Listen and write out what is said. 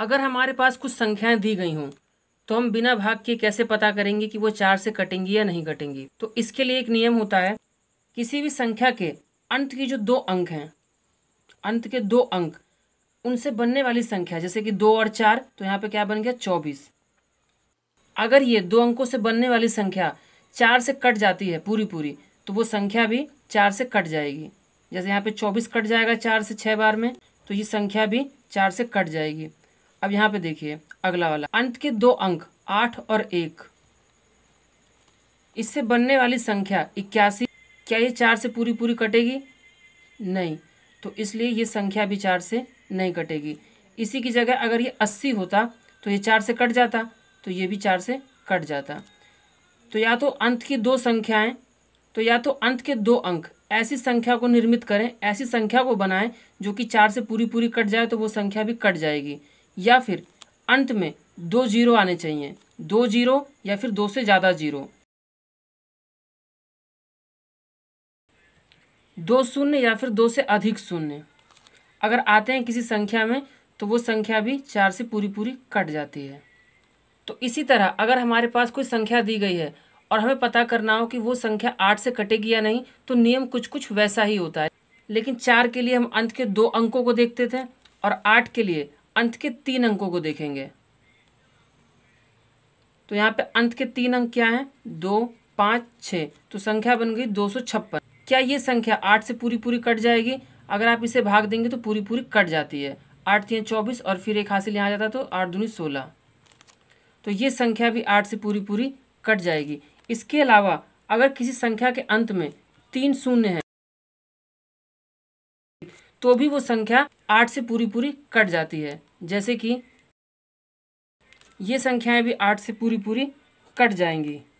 अगर हमारे पास कुछ संख्याएं दी गई हों तो हम बिना भाग के कैसे पता करेंगे कि वो चार से कटेंगी या नहीं कटेंगी तो इसके लिए एक नियम होता है किसी भी संख्या के अंत की जो दो अंक हैं अंत के दो अंक उनसे बनने वाली संख्या जैसे कि दो और चार तो यहाँ पे क्या बन गया चौबीस अगर ये दो अंकों से बनने वाली संख्या चार से कट जाती है पूरी पूरी तो वो संख्या भी चार से कट जाएगी जैसे यहाँ पे चौबीस कट जाएगा चार से छः बार में तो ये संख्या भी चार से कट जाएगी अब यहां पे देखिए अगला वाला अंत के दो अंक आठ और एक इससे बनने वाली संख्या इक्यासी क्या ये चार से पूरी पूरी कटेगी नहीं तो इसलिए ये संख्या भी चार से नहीं कटेगी इसी की जगह अगर ये अस्सी होता तो ये चार से कट जाता तो ये भी चार से कट जाता तो या तो अंत की दो संख्याएं तो या तो अंत के दो अंक ऐसी संख्या को निर्मित करें ऐसी संख्या को बनाएं जो कि चार से पूरी पूरी कट जाए तो वो संख्या भी कट जाएगी या फिर अंत में दो जीरो आने चाहिए दो जीरो या फिर दो से ज़्यादा जीरो दो शून्य या फिर दो से अधिक शून्य अगर आते हैं किसी संख्या में तो वो संख्या भी चार से पूरी पूरी कट जाती है तो इसी तरह अगर हमारे पास कोई संख्या दी गई है और हमें पता करना हो कि वो संख्या आठ से कटेगी या नहीं तो नियम कुछ कुछ वैसा ही होता है लेकिन चार के लिए हम अंत के दो अंकों को देखते थे और आठ के लिए अंत के तीन अंकों को देखेंगे तो यहाँ पे अंत के तीन अंक क्या हैं दो पांच छ तो संख्या बन गई दो सौ छप्पन क्या ये संख्या आठ से पूरी पूरी कट जाएगी अगर आप इसे भाग देंगे तो पूरी पूरी कट जाती है आठ तीन चौबीस और फिर एक हासिल यहाँ जाता तो आठ दूनी सोलह तो ये संख्या भी आठ से पूरी पूरी कट जाएगी इसके अलावा अगर किसी संख्या के अंत में तीन शून्य है तो भी वो संख्या आठ से पूरी पूरी कट जाती है जैसे कि ये संख्याएं भी आठ से पूरी पूरी कट जाएंगी